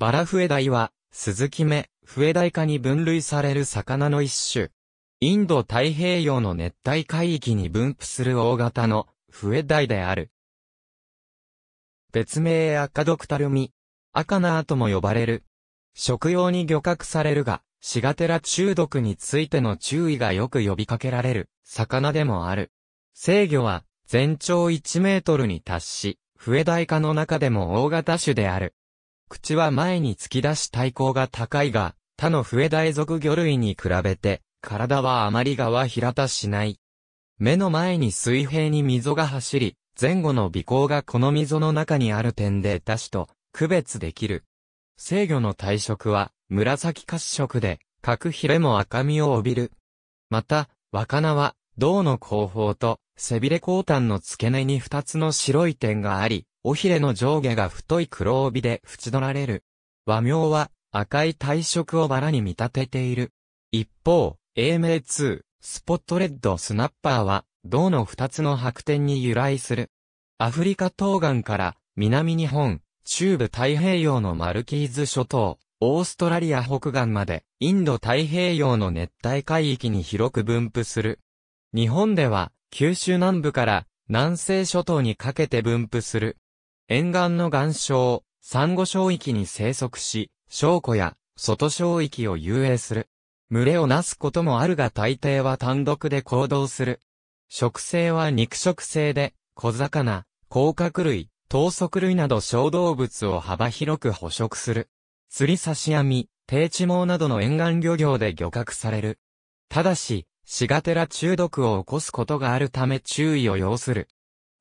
バラフエダイは、鈴木目、フエダイ科に分類される魚の一種。インド太平洋の熱帯海域に分布する大型のフエダイである。別名赤ドクタルミ、赤ナーとも呼ばれる。食用に漁獲されるが、シガテラ中毒についての注意がよく呼びかけられる、魚でもある。制御は、全長1メートルに達し、フエダイ科の中でも大型種である。口は前に突き出し体高が高いが、他の笛大属魚類に比べて、体はあまり側平たしない。目の前に水平に溝が走り、前後の尾行がこの溝の中にある点で出しと区別できる。制魚の体色は紫褐色で、各ヒレも赤みを帯びる。また、若菜は、銅の後方と背びれ後端の付け根に二つの白い点があり、尾ひれの上下が太い黒帯で縁取られる。和名は赤い体色をバラに見立てている。一方、英名2、スポットレッドスナッパーは、銅の二つの白点に由来する。アフリカ東岸から南日本、中部太平洋のマルキーズ諸島、オーストラリア北岸まで、インド太平洋の熱帯海域に広く分布する。日本では、九州南部から南西諸島にかけて分布する。沿岸の岩礁、珊瑚礁域に生息し、礁湖や外礁域を遊泳する。群れをなすこともあるが大抵は単独で行動する。食性は肉食性で、小魚、甲殻類、等足類など小動物を幅広く捕食する。釣り刺し網、低地網などの沿岸漁業で漁獲される。ただし、シガテラ中毒を起こすことがあるため注意を要する。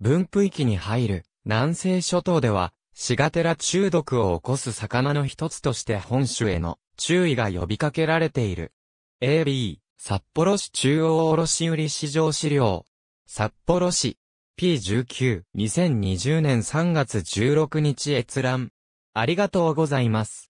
分布域に入る。南西諸島では、シガテラ中毒を起こす魚の一つとして本州への注意が呼びかけられている。AB、札幌市中央卸売市場資料。札幌市 P19、2020年3月16日閲覧。ありがとうございます。